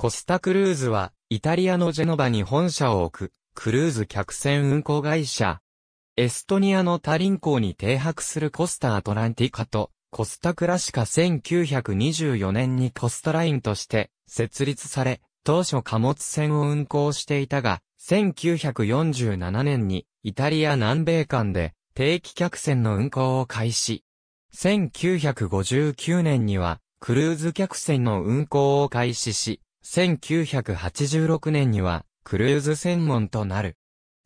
コスタクルーズは、イタリアのジェノバに本社を置く、クルーズ客船運航会社。エストニアのタリン港に停泊するコスタアトランティカと、コスタクラシカ1924年にコストラインとして設立され、当初貨物船を運航していたが、1947年にイタリア南米間で定期客船の運航を開始。1959年にはクルーズ客船の運航を開始し、1986年には、クルーズ専門となる。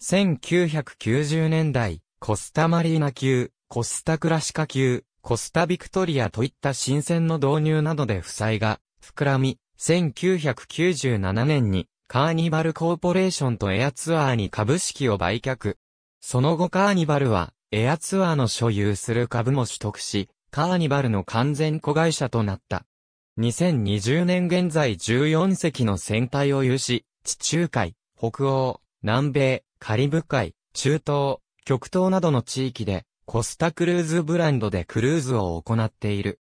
1990年代、コスタマリーナ級、コスタクラシカ級、コスタビクトリアといった新鮮の導入などで負債が膨らみ、1997年にカーニバルコーポレーションとエアツアーに株式を売却。その後カーニバルはエアツアーの所有する株も取得し、カーニバルの完全子会社となった。2020年現在14隻の船体を有し、地中海、北欧、南米、カリブ海、中東、極東などの地域で、コスタクルーズブランドでクルーズを行っている。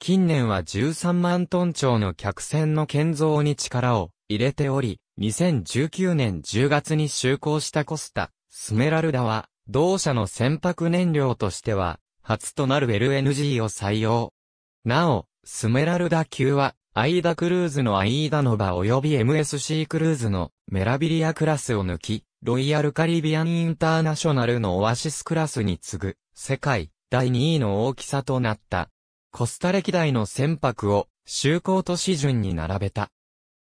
近年は13万トン超の客船の建造に力を入れており、2019年10月に就航したコスタ、スメラルダは、同社の船舶燃料としては、初となる LNG を採用。なお、スメラルダ級は、アイダクルーズのアイーダノバ及び MSC クルーズのメラビリアクラスを抜き、ロイヤルカリビアンインターナショナルのオアシスクラスに次ぐ、世界第2位の大きさとなった。コスタ歴代の船舶を、就航都市順に並べた。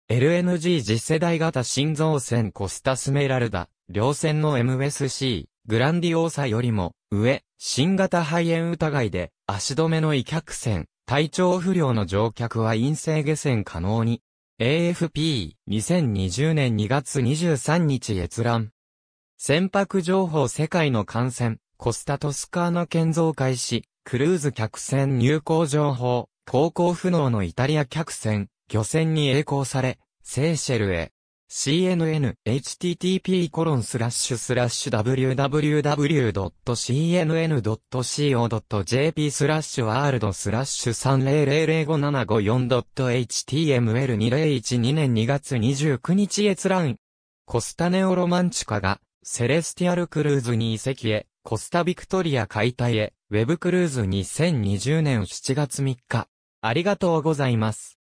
LNG 次世代型新造船コスタスメラルダ、両船の MSC、グランディオーサよりも、上、新型肺炎疑いで、足止めの異客船、体調不良の乗客は陰性下船可能に。AFP2020 年2月23日閲覧。船舶情報世界の艦船、コスタトスカーナ建造開始、クルーズ客船入港情報、航行不能のイタリア客船、漁船に栄光され、セーシェルへ。CNN http コロンスラッシュスラッシュ www.cnn.co.jp スラッシュワールドスラッシュ3 0 0 0 5 7 5 4 h t m l 2 0 1 2年2月29日閲覧コスタネオロマンチカがセレスティアルクルーズに移籍へコスタビクトリア解体へウェブクルーズ2020年7月3日ありがとうございます